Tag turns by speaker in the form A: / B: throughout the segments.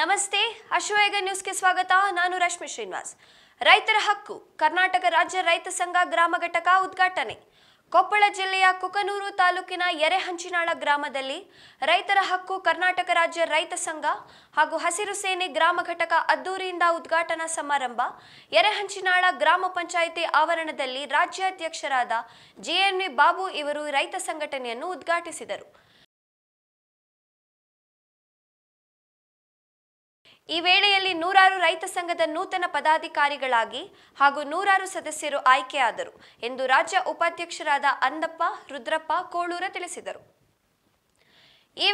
A: ನಮಸ್ತೆ ನ್ಯೂಸ್ ನ್ಯೂಸ್ಗೆ ಸ್ವಾಗತ ನಾನು ರಶ್ಮಿ ಶ್ರೀನಿವಾಸ್ ರೈತರ ಹಕ್ಕು ಕರ್ನಾಟಕ ರಾಜ್ಯ ರೈತ ಸಂಘ ಗ್ರಾಮ ಘಟಕ ಉದ್ಘಾಟನೆ ಕೊಪ್ಪಳ ಜಿಲ್ಲೆಯ ಕುಕನೂರು ತಾಲೂಕಿನ ಎರೆಹಂಚಿನಾಳ ಗ್ರಾಮದಲ್ಲಿ ರೈತರ ಹಕ್ಕು ಕರ್ನಾಟಕ ರಾಜ್ಯ ರೈತ ಸಂಘ ಹಾಗೂ ಹಸಿರು ಸೇನೆ ಗ್ರಾಮ ಘಟಕ ಅದ್ದೂರಿಯಿಂದ ಉದ್ಘಾಟನಾ ಸಮಾರಂಭ ಎರೆಹಂಚಿನಾಳ ಗ್ರಾಮ
B: ಪಂಚಾಯಿತಿ ಆವರಣದಲ್ಲಿ ರಾಜ್ಯಾಧ್ಯಕ್ಷರಾದ ಜಿಎನ್ವಿ ಬಾಬು ಇವರು ರೈತ ಸಂಘಟನೆಯನ್ನು ಉದ್ಘಾಟಿಸಿದರು ಈ ವೇಳೆಯಲ್ಲಿ ನೂರಾರು ರೈತ ಸಂಘದ ನೂತನ ಪದಾಧಿಕಾರಿಗಳಾಗಿ ಹಾಗೂ ನೂರಾರು
A: ಸದಸ್ಯರು ಆಯ್ಕೆಯಾದರು ಎಂದು ರಾಜ್ಯ ಉಪಾಧ್ಯಕ್ಷರಾದ ಅಂದಪ್ಪ ರುದ್ರಪ್ಪ ಕೋಳೂರ ತಿಳಿಸಿದರು ಈ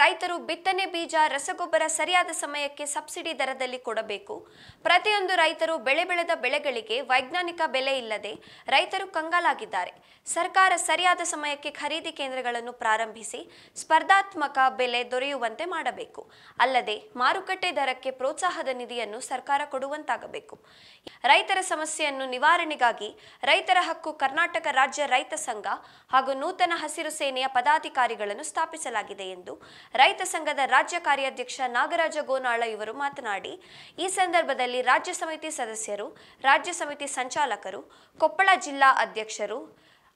A: ರೈತರು ಬಿತ್ತನೆ ಬೀಜ ರಸಗೊಬ್ಬರ ಸರಿಯಾದ ಸಮಯಕ್ಕೆ ಸಬ್ಸಿಡಿ ದರದಲ್ಲಿ ಕೊಡಬೇಕು ಪ್ರತಿಯೊಂದು ರೈತರು ಬೆಳೆ ಬೆಳೆದ ಬೆಳೆಗಳಿಗೆ ವೈಜ್ಞಾನಿಕ ಬೆಲೆ ಇಲ್ಲದೆ ರೈತರು ಕಂಗಾಲಾಗಿದ್ದಾರೆ ಸರ್ಕಾರ ಸರಿಯಾದ ಸಮಯಕ್ಕೆ ಖರೀದಿ ಕೇಂದ್ರಗಳನ್ನು ಪ್ರಾರಂಭಿಸಿ ಸ್ಪರ್ಧಾತ್ಮಕ ಬೆಲೆ ದೊರೆಯುವಂತೆ ಮಾಡಬೇಕು ಅಲ್ಲದೆ ಮಾರುಕಟ್ಟೆ ದರಕ್ಕೆ ಪ್ರೋತ್ಸಾಹದ ನಿಧಿಯನ್ನು ಸರ್ಕಾರ ಕೊಡುವಂತಾಗಬೇಕು ರೈತರ ಸಮಸ್ಯೆಯನ್ನು ನಿವಾರಣೆಗಾಗಿ ರೈತರ ಹಕ್ಕು ಕರ್ನಾಟಕ ರಾಜ್ಯ ರೈತ ಸಂಘ ಹಾಗೂ ನೂತನ ಹಸಿರು ಸೇನೆಯ ಪದಾಧಿಕಾರಿಗಳನ್ನು ಸ್ಥಾಪಿಸಲಾಗಿದೆ ಎಂದು ರೈತ ಸಂಘದ ರಾಜ್ಯ ಕಾರ್ಯಾಧ್ಯಕ್ಷ ನಾಗರಾಜ ಗೋನಾಳ ಇವರು ಮಾತನಾಡಿ ಈ ಸಂದರ್ಭದಲ್ಲಿ ರಾಜ್ಯ ಸಮಿತಿ ಸದಸ್ಯರು ರಾಜ್ಯ ಸಮಿತಿ ಸಂಚಾಲಕರು ಕೊಪ್ಪಳ ಜಿಲ್ಲಾ ಅಧ್ಯಕ್ಷರು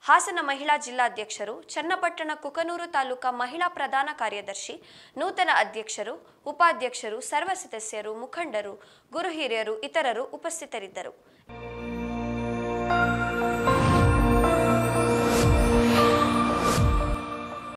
A: ಹಾಸನ ಮಹಿಳಾ ಜಿಲ್ಲಾಧ್ಯಕ್ಷರು ಚನ್ನಪಟ್ಟಣ ಕುಕನೂರು ತಾಲೂಕಾ ಮಹಿಳಾ ಪ್ರಧಾನ ಕಾರ್ಯದರ್ಶಿ ನೂತನ ಅಧ್ಯಕ್ಷರು ಉಪಾಧ್ಯಕ್ಷರು ಸರ್ವ ಸದಸ್ಯರು ಮುಖಂಡರು ಗುರು ಹಿರಿಯರು ಇತರರು ಉಪಸ್ಥಿತರಿದ್ದರು